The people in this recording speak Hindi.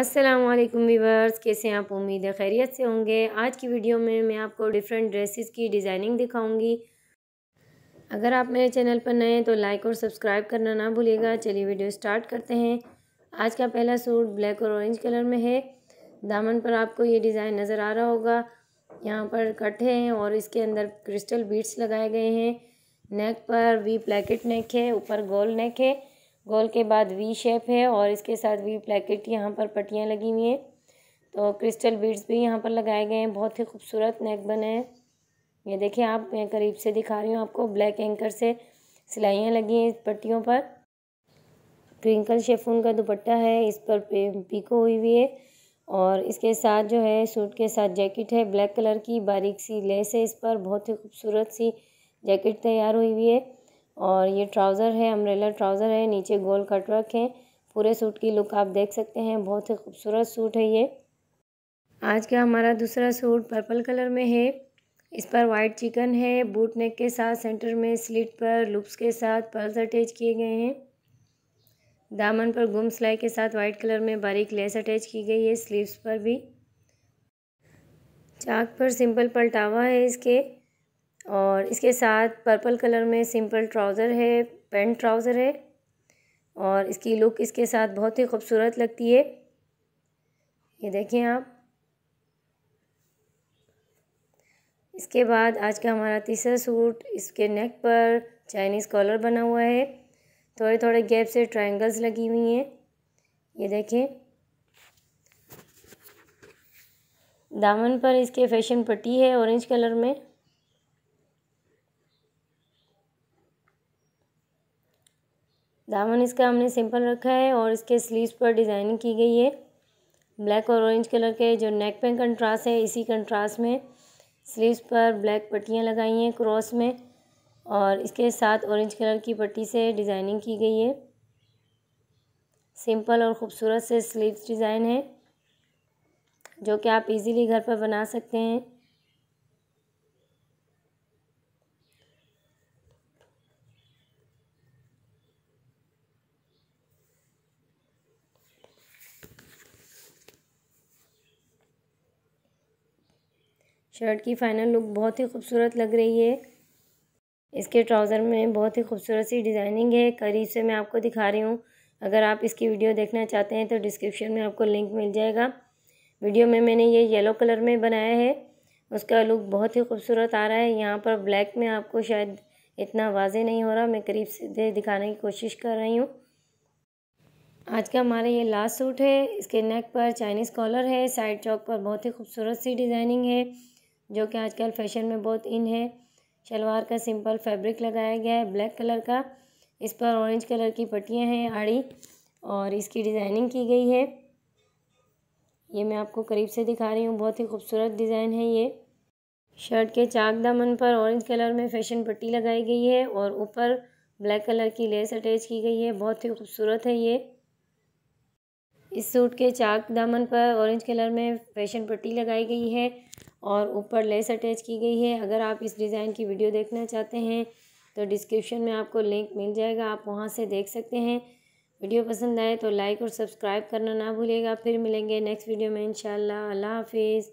अस्सलाम वालेकुम वीवर्स कैसे हैं आप उम्मीद है खैरियत से होंगे आज की वीडियो में मैं आपको डिफरेंट ड्रेसेस की डिज़ाइनिंग दिखाऊंगी अगर आप मेरे चैनल पर नए हैं तो लाइक और सब्सक्राइब करना ना भूलिएगा चलिए वीडियो स्टार्ट करते हैं आज का पहला सूट ब्लैक और ऑरेंज कलर में है दामन पर आपको ये डिज़ाइन नज़र आ रहा होगा यहाँ पर कट है और इसके अंदर क्रिस्टल बीट्स लगाए गए हैं नेक पर वी प्लेकेट नेक है ऊपर गोल नेक है गोल के बाद वी शेप है और इसके साथ वी ब्लैकेट यहाँ पर पट्टियाँ लगी हुई हैं तो क्रिस्टल बीड्स भी यहाँ पर लगाए गए हैं बहुत ही खूबसूरत नेक बने हैं ये देखिए आप मैं करीब से दिखा रही हूँ आपको ब्लैक एंकर से सिलाइयाँ लगी हैं पट्टियों पर क्रिंकल शेफून का दुपट्टा है इस पर पीको हुई हुई है और इसके साथ जो है सूट के साथ जैकेट है ब्लैक कलर की बारीक सी लेस है इस पर बहुत ही खूबसूरत सी जैकेट तैयार हुई हुई है और ये ट्राउज़र है अम्ब्रेला ट्राउज़र है नीचे गोल कट वर्क है पूरे सूट की लुक आप देख सकते हैं बहुत ही खूबसूरत सूट है ये आज का हमारा दूसरा सूट पर्पल कलर में है इस पर वाइट चिकन है बूट नेक के साथ सेंटर में स्लिट पर लुप्स के साथ पर्ल्स अटैच किए गए हैं दामन पर गुम सिलाई के साथ वाइट कलर में बारीक लेस अटैच की गई है स्लीव्स पर भी चाक पर सिंपल पलटावा है इसके और इसके साथ पर्पल कलर में सिंपल ट्राउज़र है पेंट ट्राउज़र है और इसकी लुक इसके साथ बहुत ही खूबसूरत लगती है ये देखें आप इसके बाद आज का हमारा तीसरा सूट इसके नेक पर चाइनीज़ कॉलर बना हुआ है थोड़े थोड़े गैप से ट्रायंगल्स लगी हुई हैं ये देखें दामन पर इसके फैशन पट्टी है ऑरेंज कलर में दामन इसका हमने सिंपल रखा है और इसके स्लीव्स पर डिज़ाइनिंग की गई है ब्लैक और ऑरेंज कलर के जो नेक पे कंट्रास्ट है इसी कंट्रास्ट में स्लीव्स पर ब्लैक पट्टियाँ लगाई हैं क्रॉस में और इसके साथ ऑरेंज कलर की पट्टी से डिज़ाइनिंग की गई है सिंपल और ख़ूबसूरत से स्लीव्स डिज़ाइन है जो कि आप इजीली घर पर बना सकते हैं शर्ट की फाइनल लुक बहुत ही खूबसूरत लग रही है इसके ट्राउज़र में बहुत ही खूबसूरत सी डिज़ाइनिंग है करीब से मैं आपको दिखा रही हूँ अगर आप इसकी वीडियो देखना चाहते हैं तो डिस्क्रिप्शन में आपको लिंक मिल जाएगा वीडियो में मैंने ये येलो कलर में बनाया है उसका लुक बहुत ही खूबसूरत आ रहा है यहाँ पर ब्लैक में आपको शायद इतना वाजे नहीं हो रहा मैं करीब से दिखाने की कोशिश कर रही हूँ आज का हमारा ये लास्ट सूट है इसके नेक पर चाइनीज़ कॉलर है साइड चौक पर बहुत ही खूबसूरत सी डिज़ाइनिंग है जो कि आजकल फैशन में बहुत इन है शलवार का सिंपल फैब्रिक लगाया गया है ब्लैक कलर का इस पर ऑरेंज कलर की पट्टियाँ हैं आड़ी और इसकी डिज़ाइनिंग की गई है ये मैं आपको करीब से दिखा रही हूँ बहुत ही खूबसूरत डिज़ाइन है ये शर्ट के चाक दामन पर ऑरेंज कलर में फैशन पट्टी लगाई गई है और ऊपर ब्लैक कलर की लेस अटैच की गई है बहुत ही खूबसूरत है ये इस सूट के चाक दामन पर ऑरेंज कलर में फैशन पट्टी लगाई गई है और ऊपर लेस अटैच की गई है अगर आप इस डिज़ाइन की वीडियो देखना चाहते हैं तो डिस्क्रिप्शन में आपको लिंक मिल जाएगा आप वहाँ से देख सकते हैं वीडियो पसंद आए तो लाइक और सब्सक्राइब करना ना भूलिएगा फिर मिलेंगे नेक्स्ट वीडियो में इंशाल्लाह अल्लाह हाफिज़